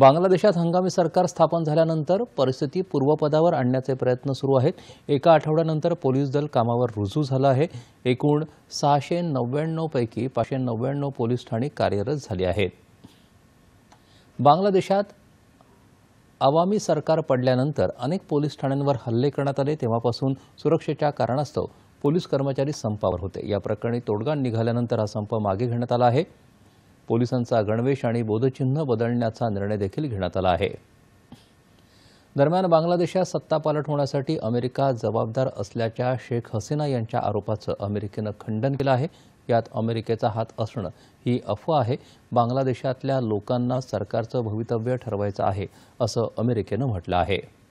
बांगलादेशात हंगामी सरकार स्थापन झाल्यानंतर परिस्थिती पूर्वपदावर आणण्याचे प्रयत्न सुरू आहेत एका आठवड्यानंतर पोलीस दल कामावर रुजू झालं आहे एकूण सहाशे पैकी पाचशे नव्याण्णव पोलीस ठाणी कार्यरत झाली आहेत बांगलादेशात आवामी सरकार पडल्यानंतर अनेक पोलीस ठाण्यांवर हल्ले करण्यात आले तेव्हापासून सुरक्षेच्या कारणास्तव पोलीस कर्मचारी संपावर होते या प्रकरणी तोडगा निघाल्यानंतर हा संप मागे घेण्यात आला आहे पोलिसांचा गणवेश आणि बोधचिन्ह बदलण्याचा निर्णय देखील घेण्यात आला आहे दरम्यान बांगलादेशात सत्तापालट होण्यासाठी अमेरिका जबाबदार असल्याच्या शेख हसीना यांच्या आरोपाचं अमेरिकेनं खंडन केलं आहे यात अमेरिकेचा हात असणं ही अफवा आहे बांगलादेशातल्या लोकांना सरकारचं भवितव्य ठरवायचं आहे असं अमेरिकेनं म्हटलं आहे